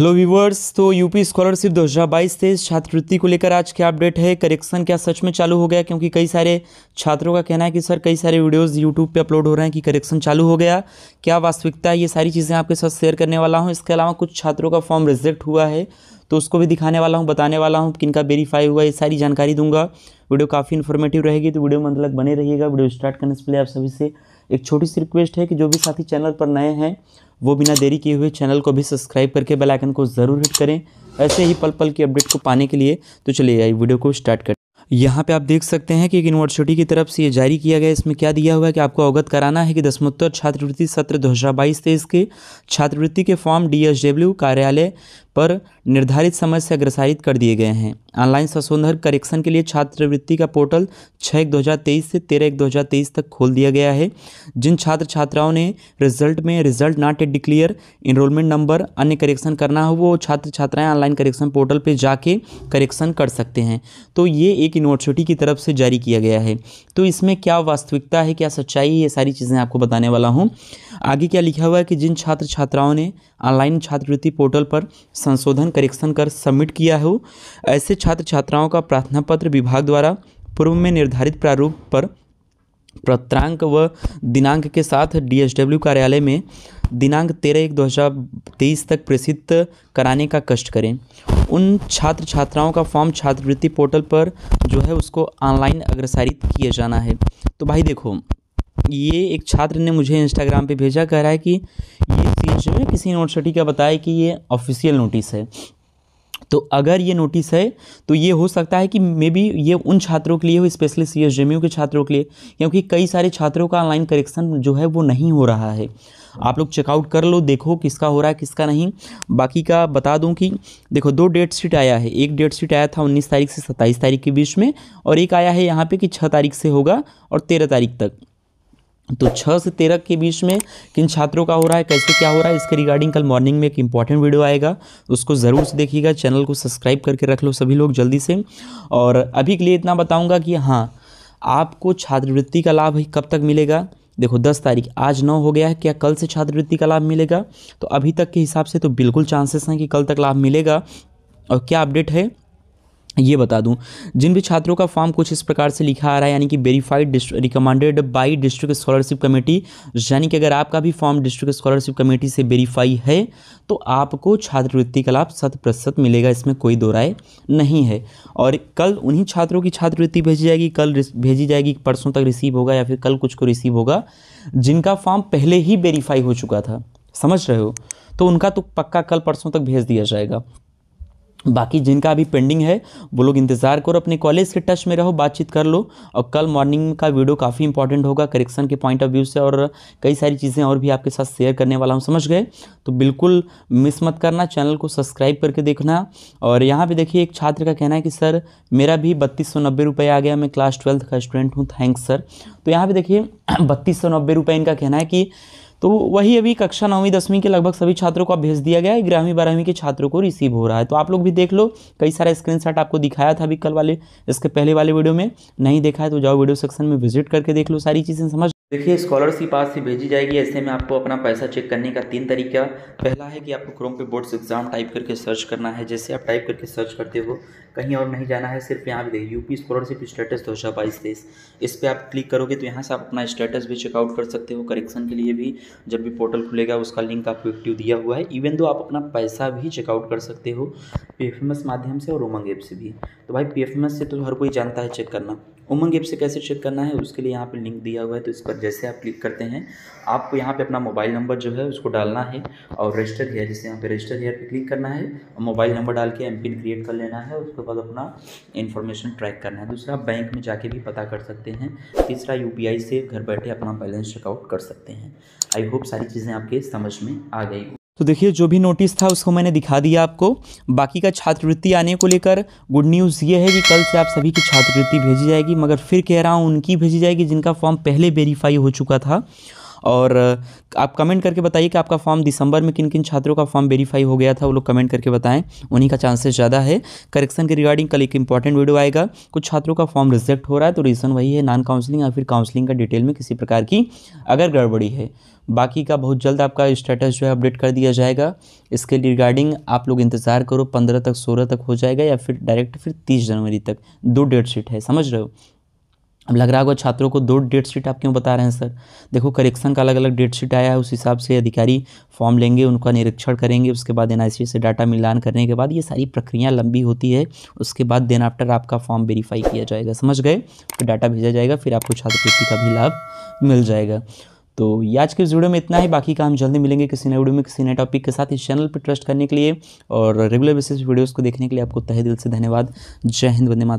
hello viewers तो UP scholarship 2022 तेईस छात्रवृत्ति को लेकर आज क्या अपडेट है करेक्शन क्या सच में चालू हो गया क्योंकि कई सारे छात्रों का कहना है कि सर कई सारे वीडियोस यूट्यूब पे अपलोड हो रहे हैं कि करेक्शन चालू हो गया क्या वास्तविकता है ये सारी चीज़ें आपके साथ शेयर करने वाला हूँ इसके अलावा कुछ छात्रों का फॉर्म रिजेक्ट हुआ है तो उसको भी दिखाने वाला हूँ बताने वाला हूँ किनका वेरीफाई हुआ ये सारी जानकारी दूंगा वीडियो काफ़ी इन्फॉर्मेटिव रहेगी तो वीडियो मतलब बने रहिएगा वीडियो स्टार्ट करने से पहले आप सभी से एक छोटी सी रिक्वेस्ट है कि जो भी साथी चैनल पर नए हैं वो बिना देरी किए हुए चैनल को भी सब्सक्राइब करके बेल आइकन को ज़रूर हिट करें ऐसे ही पल पल की अपडेट को पाने के लिए तो चलिए आई वीडियो को स्टार्ट करें यहाँ पे आप देख सकते हैं कि एक यूनिवर्सिटी की तरफ से ये जारी किया गया इसमें क्या दिया हुआ है कि आपको अवगत कराना है कि दसमोत्तर छात्रवृत्ति सत्र दो हज़ार बाईस तेईस के छात्रवृत्ति के फॉर्म डीएसडब्ल्यू कार्यालय पर निर्धारित समय से अग्रसारित कर दिए गए हैं ऑनलाइन संशोधन करेक्शन के लिए छात्रवृत्ति का पोर्टल छः एक तेईस से तेरह एक तेईस तक खोल दिया गया है जिन छात्र छात्राओं ने रिजल्ट में result not at declare enrolment number अन्य करेक्शन करना हो वो छात्र छात्राएं ऑनलाइन करेक्शन पोर्टल पर जाके करेक्शन कर सकते हैं तो ये एक यूनिवर्सिटी की तरफ से जारी किया गया है तो इसमें क्या वास्तविकता है क्या सच्चाई है ये सारी चीज़ें आपको बताने वाला हूँ आगे क्या लिखा हुआ है कि जिन छात्र छात्राओं ने ऑनलाइन छात्रवृत्ति पोर्टल पर संशोधन करेक्शन कर सबमिट किया हो ऐसे छात्र छात्राओं का प्रार्थना पत्र विभाग द्वारा पूर्व में निर्धारित प्रारूप पर प्रत्रांक व दिनांक के साथ डी कार्यालय में दिनांक तेरह एक दो हज़ार तेईस तक प्रसिद्ध कराने का कष्ट करें उन छात्र छात्राओं का फॉर्म छात्रवृत्ति पोर्टल पर जो है उसको ऑनलाइन अग्रसारित किया जाना है तो भाई देखो ये एक छात्र ने मुझे इंस्टाग्राम पे भेजा कह रहा है कि ये सी एच में किसी यूनिवर्सिटी का बताया कि ये ऑफिशियल नोटिस है तो अगर ये नोटिस है तो ये हो सकता है कि मे बी ये उन छात्रों के लिए हो स्पेशली सी एस के छात्रों के लिए क्योंकि कई सारे छात्रों का ऑनलाइन करेक्शन जो है वो नहीं हो रहा है आप लोग चेकआउट कर लो देखो किसका हो रहा है किसका नहीं बाकी का बता दूं कि देखो दो डेट शीट आया है एक डेट शीट आया था 19 तारीख से 27 तारीख के बीच में और एक आया है यहाँ पे कि 6 तारीख से होगा और 13 तारीख तक तो छः से तेरह के बीच में किन छात्रों का हो रहा है कैसे क्या हो रहा है इसके रिगार्डिंग कल मॉर्निंग में एक इंपॉर्टेंट वीडियो आएगा उसको ज़रूर से देखिएगा चैनल को सब्सक्राइब करके रख लो सभी लोग जल्दी से और अभी के लिए इतना बताऊंगा कि हाँ आपको छात्रवृत्ति का लाभ कब तक मिलेगा देखो दस तारीख आज नौ हो गया है क्या कल से छात्रवृत्ति का लाभ मिलेगा तो अभी तक के हिसाब से तो बिल्कुल चांसेस हैं कि कल तक लाभ मिलेगा और क्या अपडेट है ये बता दूं जिन भी छात्रों का फॉर्म कुछ इस प्रकार से लिखा आ रहा है यानी कि verified recommended by district scholarship committee यानी कि अगर आपका भी फॉर्म डिस्ट्रिक्ट स्कॉलरशिप कमेटी से वेरीफाई है तो आपको छात्रवृत्ति का लाभ शत प्रतिशत मिलेगा इसमें कोई दो राय नहीं है और कल उन्हीं छात्रों की छात्रवृत्ति भेजी जाएगी कल भेजी जाएगी परसों तक रिसीव होगा या फिर कल कुछ को रिसीव होगा जिनका फॉर्म पहले ही वेरीफाई हो चुका था समझ रहे हो तो उनका तो पक्का कल परसों तक भेज दिया जाएगा बाकी जिनका अभी पेंडिंग है वो लोग इंतज़ार करो अपने कॉलेज के टच में रहो बातचीत कर लो और कल मॉर्निंग का वीडियो काफ़ी इंपॉर्टेंट होगा करेक्शन के पॉइंट ऑफ व्यू से और कई सारी चीज़ें और भी आपके साथ शेयर करने वाला हूँ समझ गए तो बिल्कुल मिस मत करना चैनल को सब्सक्राइब करके देखना और यहाँ पर देखिए एक छात्र का कहना है कि सर मेरा भी बत्तीस सौ नब्बे रुपये आ गया मैं क्लास ट्वेल्थ का स्टूडेंट हूँ थैंक्स सर तो यहाँ पर देखिए बत्तीस सौ नब्बे रुपये इनका कहना है कि तो वही अभी कक्षा नौवीं दसवीं के लगभग सभी छात्रों को अब भेज दिया गया है ग्यारहवीं बारहवीं के छात्रों को रिसीव हो रहा है तो आप लोग भी देख लो कई सारा स्क्रीनशॉट आपको दिखाया था अभी कल वाले इसके पहले वाले वीडियो में नहीं देखा है तो जाओ वीडियो सेक्शन में विजिट करके देख लो सारी चीज़ें समझ देखिए स्कॉलरशिप आज से भेजी जाएगी ऐसे में आपको अपना पैसा चेक करने का तीन तरीका पहला है कि आपको क्रोम पे बोर्ड्स एग्जाम टाइप करके सर्च करना है जैसे आप टाइप करके सर्च करते हो कहीं और नहीं जाना है सिर्फ यहाँ पे देखिए यूपी स्कॉलरशिप स्टेटस दो हज़ार बाईस तेईस इस पर आप क्लिक करोगे तो यहाँ से आप अपना स्टेटस भी चेकआउट कर सकते हो करेक्शन के लिए भी जब भी पोर्टल खुलेगा उसका लिंक आपको एक्टिव दिया हुआ है इवन दो आप अपना पैसा भी चेकआउट कर सकते हो पी माध्यम से और उमंग ऐप से भी तो भाई पी से तो हर कोई जानता है चेक करना उमंग ऐप से कैसे चेक करना है उसके लिए यहाँ पे लिंक दिया हुआ है तो इस पर जैसे आप क्लिक करते हैं आपको यहाँ पे अपना मोबाइल नंबर जो है उसको डालना है और रजिस्टर हेयर जैसे यहाँ पे रजिस्टर हेयर पे क्लिक करना है और मोबाइल नंबर डाल के एम पिन क्रिएट कर लेना है उसके बाद अपना इन्फॉर्मेशन ट्रैक करना है दूसरा आप बैंक में जाके भी पता कर सकते हैं तीसरा यू से घर बैठे अपना बैलेंस चेकआउट कर सकते हैं आई होप सारी चीज़ें आपके समझ में आ गई तो देखिए जो भी नोटिस था उसको मैंने दिखा दिया आपको बाकी का छात्रवृत्ति आने को लेकर गुड न्यूज़ ये है कि कल से आप सभी की छात्रवृत्ति भेजी जाएगी मगर फिर कह रहा हूँ उनकी भेजी जाएगी जिनका फॉर्म पहले वेरीफाई हो चुका था और आप कमेंट करके बताइए कि आपका फॉर्म दिसंबर में किन किन छात्रों का फॉर्म वेरीफाई हो गया था वो लोग कमेंट करके बताएं उन्हीं का चांसेस ज़्यादा है करेक्शन के रिगार्डिंग कल एक इंपॉर्टेंट वीडियो आएगा कुछ छात्रों का फॉर्म रिजेक्ट हो रहा है तो रीज़न वही है नॉन काउंसलिंग या फिर काउंसलिंग का डिटेल में किसी प्रकार की अगर गड़बड़ी है बाकी का बहुत जल्द आपका स्टेटस जो है अपडेट कर दिया जाएगा इसके रिगार्डिंग आप लोग इंतज़ार करो पंद्रह तक सोलह तक हो जाएगा या फिर डायरेक्ट फिर तीस जनवरी तक दो डेट शीट है समझ रहे हो अब लग रहा होगा छात्रों को दो डेट शीट आप क्यों बता रहे हैं सर देखो करेक्शन का अलग अलग डेट शीट आया है उस हिसाब से अधिकारी फॉर्म लेंगे उनका निरीक्षण करेंगे उसके बाद एन से डाटा मिलान करने के बाद ये सारी प्रक्रिया लंबी होती है उसके बाद देन आफ्टर आपका फॉर्म वेरीफाई किया जाएगा समझ गए फिर डाटा भेजा जाएगा फिर आपको छात्रवृत्ति का भी लाभ मिल जाएगा तो ये आज के वीडियो में इतना ही बाकी काम जल्दी मिलेंगे किसी नए वीडियो में किसी नए टॉपिक के साथ इस चैनल पर ट्रस्ट करने के लिए और रेगुलर बेसिस वीडियोज़ को देखने के लिए आपको तहे दिल से धन्यवाद जय हिंद वंदे मातरम